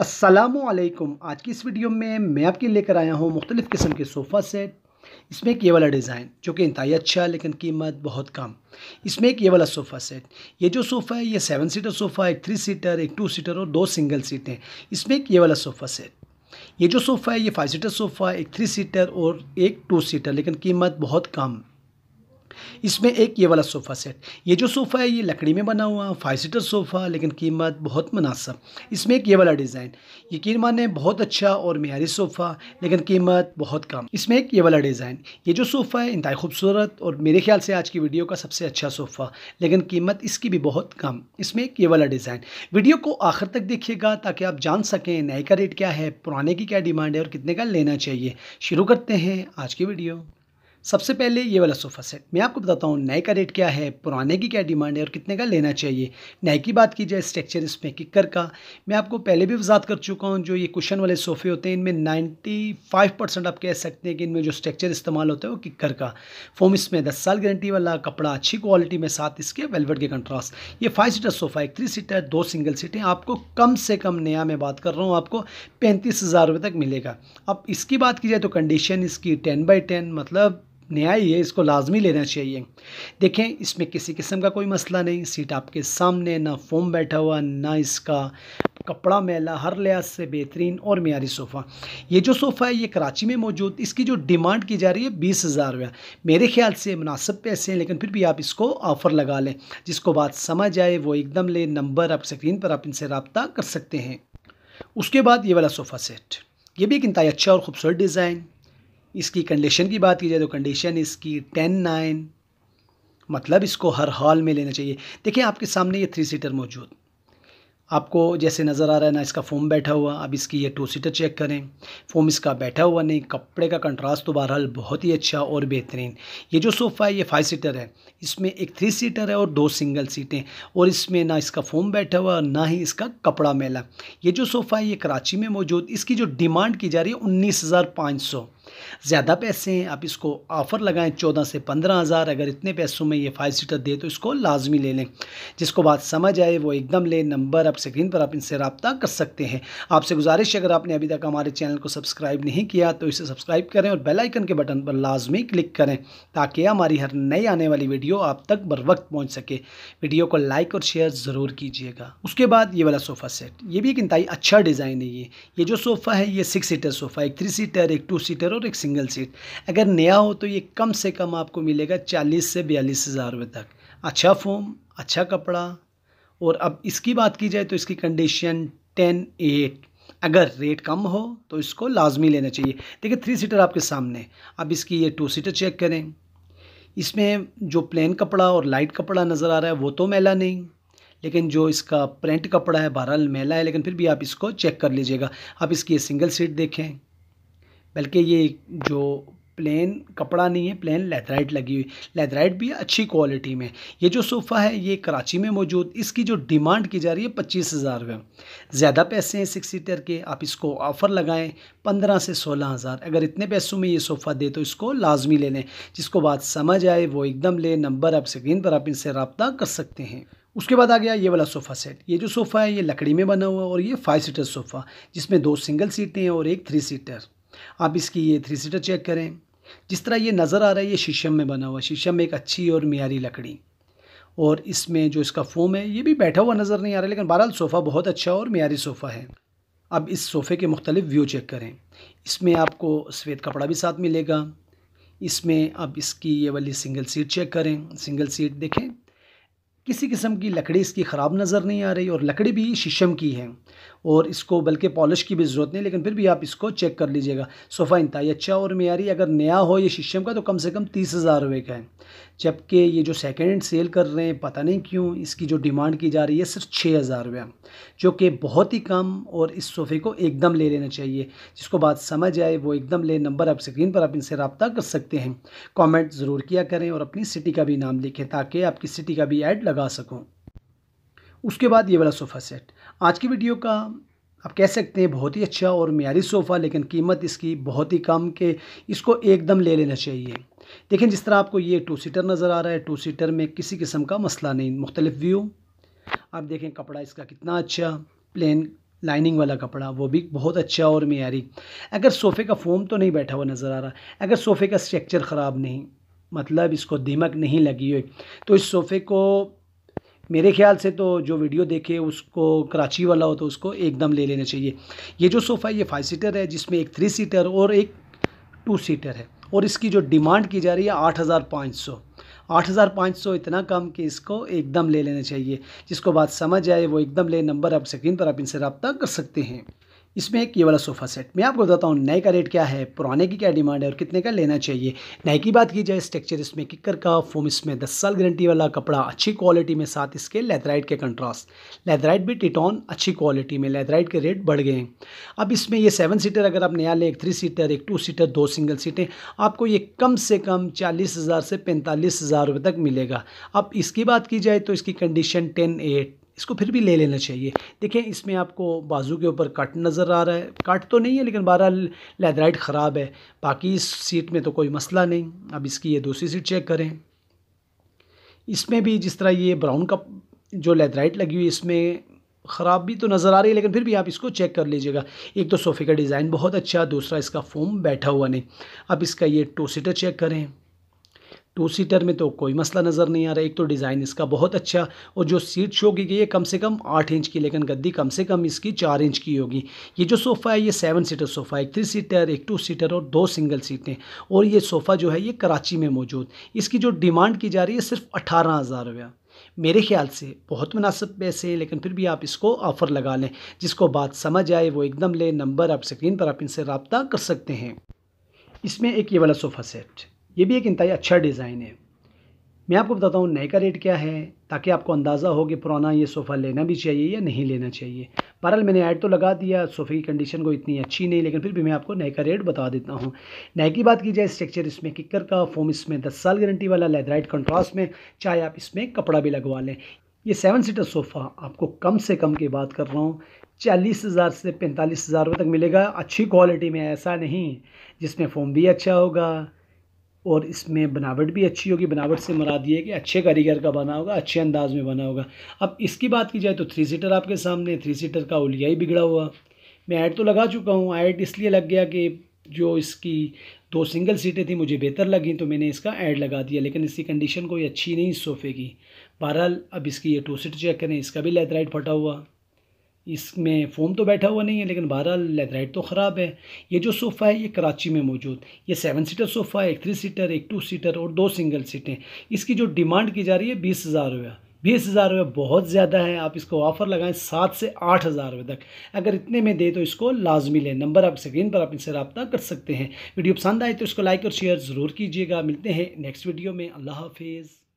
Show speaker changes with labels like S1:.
S1: असलकुम आज की इस वीडियो में मैं आपके लेकर आया हूँ मुख्तलिफ़ किस्म के सोफ़ा सेट इसमें एक ये वाला डिज़ाइन जो कि इंतई अच्छा है लेकिन कीमत बहुत कम इसमें एक ये वाला सोफ़ा सेट ये जो सोफ़ा है ये सेवन सीटर सोफ़ा एक थ्री सीटर एक टू सीटर और दो सिंगल सीटें इसमें एक ये वाला सोफ़ा सेट ये जो सोफ़ा है ये फाइव सीटर सोफ़ा एक थ्री सीटर और एक टू सीटर लेकिन कीमत बहुत कम इसमें एक ये वाला सोफ़ा सेट ये जो सोफ़ा है ये लकड़ी में बना हुआ फाइव सीटर सोफ़ा लेकिन कीमत बहुत मुनासब इसमें एक ये वाला डिज़ाइन यकीन माने बहुत अच्छा और मीरी सोफ़ा लेकिन कीमत बहुत कम इसमें एक ये वाला डिज़ाइन ये जो सोफ़ा है इंतई खूबसूरत और मेरे ख्याल से आज की वीडियो का सबसे अच्छा सोफ़ा लेकिन कीमत इसकी भी बहुत कम इसमें एक ये वाला डिज़ाइन वीडियो को आखिर तक देखिएगा ताकि आप जान सकें नए का रेट क्या है पुराने की क्या डिमांड है और कितने का लेना चाहिए शुरू करते हैं आज की वीडियो सबसे पहले ये वाला सोफ़ा सेट मैं आपको बताता हूँ नए का रेट क्या है पुराने की क्या डिमांड है और कितने का लेना चाहिए नए की बात की जाए स्ट्रक्चर इसमें किकर का मैं आपको पहले भी वजात कर चुका हूँ जो ये कुशन वाले सोफ़े होते हैं इनमें 95 फाइव परसेंट आप कह सकते हैं कि इनमें जो स्ट्रक्चर इस्तेमाल होता है वो किकर का फोम इसमें दस साल गारंटी वाला कपड़ा अच्छी क्वालिटी में साथ इसके वेलवेट के कंट्रास्ट ये फाइव सीटर सोफ़ा एक थ्री सीटर दो सिंगल सीटें आपको कम से कम नया मैं बात कर रहा हूँ आपको पैंतीस हज़ार रुपये तक मिलेगा अब इसकी बात की जाए तो कंडीशन इसकी टेन बाई टेन मतलब न्याय है इसको लाजमी लेना चाहिए देखें इसमें किसी किस्म का कोई मसला नहीं सीट आपके सामने ना फोम बैठा हुआ ना इसका कपड़ा मेला हर लिहाज से बेहतरीन और मीरी सोफ़ा ये जो सोफ़ा है ये कराची में मौजूद इसकी जो डिमांड की जा रही है बीस हज़ार रुपया मेरे ख्याल से मुनासिब पैसे हैं लेकिन फिर भी आप इसको ऑफ़र लगा लें जिसको बात समझ आए वो एकदम ले नंबर आप स्क्रीन पर आप इनसे रबता कर सकते हैं उसके बाद ये वाला सोफ़ा सेट ये भी एक इंतहा अच्छा और ख़ूबसूरत डिज़ाइन इसकी कंडीशन की बात की जाए तो कंडीशन इसकी टेन नाइन मतलब इसको हर हॉल में लेना चाहिए देखिए आपके सामने ये थ्री सीटर मौजूद आपको जैसे नज़र आ रहा है ना इसका फोम बैठा हुआ अब इसकी ये टू सीटर चेक करें फोम इसका बैठा हुआ नहीं कपड़े का कंट्रास्ट तो बहरहाल बहुत ही अच्छा और बेहतरीन ये जो सोफ़ा है ये फाइव सीटर है इसमें एक थ्री सीटर है और दो सिंगल सीटें और इसमें ना इसका फोम बैठा हुआ ना ही इसका कपड़ा मेला ये जो सोफ़ा है ये कराची में मौजूद इसकी जो डिमांड की जा रही है उन्नीस हज़ार पाँच सौ ज़्यादा पैसे हैं आप इसको ऑफ़र लगाएं चौदह से पंद्रह हज़ार अगर इतने पैसों में ये फाइव सीटर दे तो इसको लाजमी ले लें जिसको बात समझ आए वो एकदम ले नंबर आप स्क्रीन पर आप इनसे रबता कर सकते हैं आपसे गुजारिश अगर आपने अभी तक हमारे चैनल को सब्सक्राइब नहीं किया तो इसे सब्सक्राइब करें और बेलाइकन के बटन पर लाजमी क्लिक करें ताकि हमारी हर नई आने वाली वीडियो आप तक बर वक्त पहुँच सके वीडियो को लाइक और शेयर ज़रूर कीजिएगा उसके बाद ये वाला सोफ़ा सेट ये भी एक इंतई अच्छा डिज़ाइन है ये ये जो सोफ़ा है ये सिक्स सीटर सोफ़ा एक थ्री सीटर एक टू सीटर और एक सिंगल सीट अगर नया हो तो ये कम से कम आपको मिलेगा चालीस से बयालीस हज़ार रुपये तक अच्छा फोम अच्छा कपड़ा और अब इसकी बात की जाए तो इसकी कंडीशन टेन एट अगर रेट कम हो तो इसको लाजमी लेना चाहिए देखिए थ्री सीटर आपके सामने अब इसकी ये टू सीटर चेक करें इसमें जो प्लेन कपड़ा और लाइट कपड़ा नज़र आ रहा है वो तो मेला नहीं लेकिन जो इसका प्रिंट कपड़ा है बहरहाल मेला है लेकिन फिर भी आप इसको चेक कर लीजिएगा आप इसकी ये सिंगल सीट देखें बल्कि ये जो प्लेन कपड़ा नहीं है प्लेन लेदराइट लगी हुई लेदराइट भी अच्छी क्वालिटी में ये जो सोफ़ा है ये कराची में मौजूद इसकी जो डिमांड की जा रही है पच्चीस हज़ार रुपये ज़्यादा पैसे हैं सिक्स सीटर के आप इसको ऑफ़र लगाएं पंद्रह से सोलह हज़ार अगर इतने पैसों में ये सोफ़ा दे तो इसको लाजमी ले लें जिसको बात समझ आए वो एकदम ले नंबर आप स्क्रीन पर आप इनसे रबता कर सकते हैं उसके बाद आ गया ये वाला सोफ़ा सेट ये जो सोफ़ा है ये लकड़ी में बना हुआ और ये फाइव सीटर सोफ़ा जिसमें दो सिंगल सीटें हैं और एक थ्री सीटर आप इसकी ये थ्री सीटर चेक करें जिस तरह ये नज़र आ रहा है ये शीशम में बना हुआ शीशम में एक अच्छी और मीरी लकड़ी और इसमें जो इसका फोम है ये भी बैठा हुआ नज़र नहीं आ रहा लेकिन बहरहाल सोफ़ा बहुत अच्छा और मीरी सोफ़ा है अब इस सोफ़े के मुख्तलिफ व्यू चेक करें इसमें आपको सफ़ेद कपड़ा भी साथ मिलेगा इसमें अब इसकी ये वाली सिंगल सीट चेक करें सिंगल सीट देखें किसी किस्म की लकड़ी इसकी ख़राब नज़र नहीं आ रही और लकड़ी भी शीशम की है और इसको बल्कि पॉलिश की भी ज़रूरत नहीं लेकिन फिर भी आप इसको चेक कर लीजिएगा सोफ़ा इंतहाई अच्छा और मीरी अगर नया हो ये शीशम का तो कम से कम तीस हज़ार रुपये का है जबकि ये जो सेकेंड हैंड सेल कर रहे हैं पता नहीं क्यों इसकी जो डिमांड की जा रही है सिर्फ छः हज़ार रुपया जो कि बहुत ही कम और इस सोफ़े को एकदम ले लेना चाहिए जिसको बात समझ आए वो एकदम ले नंबर आप स्क्रीन पर आप इनसे रबता कर सकते हैं कॉमेंट ज़रूर किया करें और अपनी सिटी का भी नाम लिखें ताकि आपकी सिटी का भी ऐड लगा लगा सकूँ उसके बाद ये वाला सोफ़ा सेट आज की वीडियो का आप कह सकते हैं बहुत ही अच्छा और मीरी सोफ़ा लेकिन कीमत इसकी बहुत ही कम के इसको एकदम ले लेना चाहिए देखें जिस तरह आपको ये टू सीटर नज़र आ रहा है टू सीटर में किसी किस्म का मसला नहीं मुख्तलिफ व्यू आप देखें कपड़ा इसका कितना अच्छा प्लेन लाइनिंग वाला कपड़ा वो भी बहुत अच्छा और मीरी अगर सोफ़े का फोम तो नहीं बैठा हुआ नज़र आ रहा अगर सोफ़े का स्ट्रक्चर ख़राब नहीं मतलब इसको दिमक नहीं लगी हुई तो इस सोफ़े को मेरे ख्याल से तो जो वीडियो देखे उसको कराची वाला हो तो उसको एकदम ले लेना चाहिए ये जो सोफ़ा है ये फाइव सीटर है जिसमें एक थ्री सीटर और एक टू सीटर है और इसकी जो डिमांड की जा रही है आठ हज़ार पाँच सौ आठ हज़ार पाँच सौ इतना कम कि इसको एकदम ले लेना चाहिए जिसको बात समझ आए वो एकदम ले नंबर आप स्क्रीन पर आप इनसे रब्ता कर सकते हैं इसमें एक ये वाला सोफ़ा सेट मैं आपको बताता हूँ नए का रेट क्या है पुराने की क्या डिमांड है और कितने का लेना चाहिए नए की बात की जाए स्ट्रक्चर इसमें किकर का फोम इसमें दस साल गारंटी वाला कपड़ा अच्छी क्वालिटी में साथ इसके लेदराइट के कंट्रास्ट लेदराइट भी टिटॉन अच्छी क्वालिटी में लेदराइट के रेट बढ़ गए हैं अब इसमें ये सेवन सीटर अगर आप नया लें एक थ्री सीटर एक टू सीटर दो सिंगल सीटें आपको ये कम से कम चालीस हज़ार से पैंतालीस हज़ार रुपये तक मिलेगा अब इसकी बात की जाए तो इसकी कंडीशन टेन एट इसको फिर भी ले लेना चाहिए देखें इसमें आपको बाजू के ऊपर कट नज़र आ रहा है कट तो नहीं है लेकिन बारह लेदराइट ख़राब है बाकी इस सीट में तो कोई मसला नहीं अब इसकी ये दूसरी सीट चेक करें इसमें भी जिस तरह ये ब्राउन का जो लेदराइट लगी हुई इसमें ख़राब भी तो नज़र आ रही है लेकिन फिर भी आप इसको चेक कर लीजिएगा एक तो सोफ़े का डिज़ाइन बहुत अच्छा दूसरा इसका फोम बैठा हुआ नहीं अब इसका ये टू सीटर चेक करें टू सीटर में तो कोई मसला नज़र नहीं आ रहा एक तो डिज़ाइन इसका बहुत अच्छा और जो सीट शो की गई है कम से कम आठ इंच की लेकिन गद्दी कम से कम इसकी चार इंच की होगी ये जो सोफ़ा है ये सेवन सीटर सोफ़ा एक थ्री सीटर एक टू सीटर और दो सिंगल सीटें और ये सोफ़ा जो है ये कराची में मौजूद इसकी जो डिमांड की जा रही है सिर्फ अठारह हज़ार रुपया मेरे ख्याल से बहुत मुनासिब पैसे हैं लेकिन फिर भी आप इसको ऑफ़र लगा लें जिसको बात समझ आए वो एकदम ले नंबर आप स्क्रीन पर आप इनसे रबता कर सकते हैं इसमें एक ये वाला सोफ़ा सेट ये भी एक इंतई अच्छा डिज़ाइन है मैं आपको बताता हूँ नए का रेट क्या है ताकि आपको अंदाज़ा हो कि पुराना ये सोफ़ा लेना भी चाहिए या नहीं लेना चाहिए बहरहाल मैंने ऐड तो लगा दिया सोफ़े की कंडीशन को इतनी अच्छी नहीं लेकिन फिर भी मैं आपको नए का रेट बता देता हूँ नए की बात की जाए स्ट्रक्चर इसमें किकर का फोम इसमें दस साल गारंटी वाला लेदराइट कंट्रास्ट में चाहे आप इसमें कपड़ा भी लगवा लें ये सेवन सीटर सोफ़ा आपको कम से कम की बात कर रहा हूँ चालीस हज़ार से पैंतालीस हज़ार रुपये तक मिलेगा अच्छी क्वालिटी में ऐसा नहीं जिसमें फोम भी अच्छा होगा और इसमें बनावट भी अच्छी होगी बनावट से मरा दिए कि अच्छे कारीगर का बना होगा अच्छे अंदाज में बना होगा अब इसकी बात की जाए तो थ्री सीटर आपके सामने थ्री सीटर का उलिया ही बिगड़ा हुआ मैं ऐड तो लगा चुका हूँ ऐड इसलिए लग गया कि जो इसकी दो सिंगल सीटें थी मुझे बेहतर लगी तो मैंने इसका ऐड लगा दिया लेकिन इसकी कंडीशन कोई अच्छी नहीं सोफ़े की बहरहाल अब इसकी ये टू सीट चेक करें इसका भी लेदराइट फटा हुआ इसमें फ़ोन तो बैठा हुआ नहीं है लेकिन बहरहाल लेदराइट तो ख़राब है ये जो सोफ़ा है ये कराची में मौजूद ये सेवन सीटर सोफ़ा है एक थ्री सीटर एक टू सीटर और दो सिंगल सीटें इसकी जो डिमांड की जा रही है बीस हज़ार रुपया बीस हज़ार रुपये बहुत ज़्यादा है आप इसको ऑफ़र लगाएं सात से आठ हज़ार रुपये तक अगर इतने में दे तो इसको लाजमी लें नंबर आप स्क्रीन पर आप इनसे रबता कर सकते हैं वीडियो पसंद आए तो इसको लाइक और शेयर ज़रूर कीजिएगा मिलते हैं नेक्स्ट वीडियो में अल्लाह हाफिज़